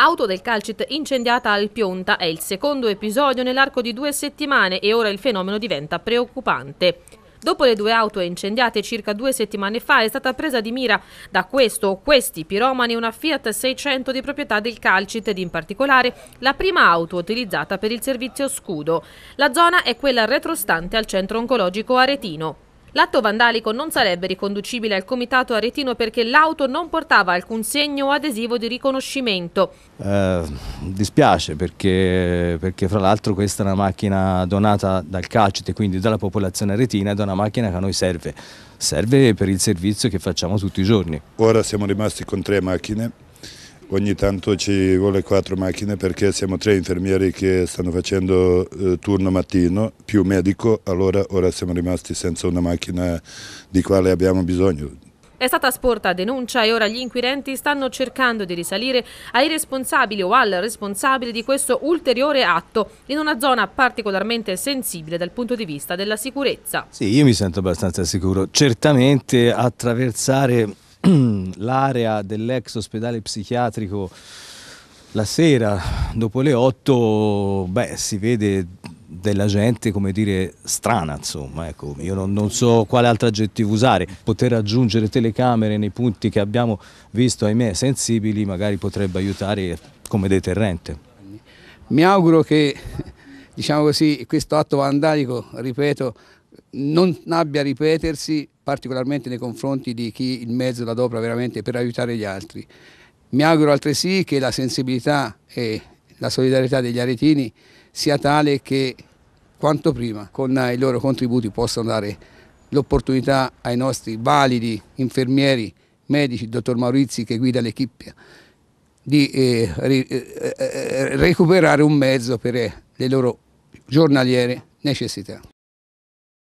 Auto del Calcit incendiata al Pionta è il secondo episodio nell'arco di due settimane e ora il fenomeno diventa preoccupante. Dopo le due auto incendiate circa due settimane fa è stata presa di mira da questo o questi piromani una Fiat 600 di proprietà del Calcit ed in particolare la prima auto utilizzata per il servizio scudo. La zona è quella retrostante al centro oncologico aretino. L'atto vandalico non sarebbe riconducibile al comitato aretino perché l'auto non portava alcun segno o adesivo di riconoscimento. Eh, dispiace perché, perché fra l'altro questa è una macchina donata dal CACIT, quindi dalla popolazione aretina ed è una macchina che a noi serve. Serve per il servizio che facciamo tutti i giorni. Ora siamo rimasti con tre macchine ogni tanto ci vuole quattro macchine perché siamo tre infermieri che stanno facendo eh, turno mattino più medico, allora ora siamo rimasti senza una macchina di quale abbiamo bisogno. È stata sporta denuncia e ora gli inquirenti stanno cercando di risalire ai responsabili o al responsabile di questo ulteriore atto in una zona particolarmente sensibile dal punto di vista della sicurezza. Sì, io mi sento abbastanza sicuro. Certamente attraversare l'area dell'ex ospedale psichiatrico la sera dopo le 8 beh, si vede della gente come dire strana insomma ecco, io non, non, so quale altro aggettivo usare poter aggiungere telecamere nei punti che abbiamo visto ahimè sensibili magari potrebbe aiutare come deterrente mi auguro che diciamo così, questo atto vandalico, ripeto, non abbia a ripetersi particolarmente nei confronti di chi il mezzo l'adopera veramente per aiutare gli altri. Mi auguro altresì che la sensibilità e la solidarietà degli aretini sia tale che quanto prima con i loro contributi possano dare l'opportunità ai nostri validi infermieri, medici, il dottor Maurizi che guida l'equipe, di eh, eh, eh, recuperare un mezzo per le loro giornaliere necessità.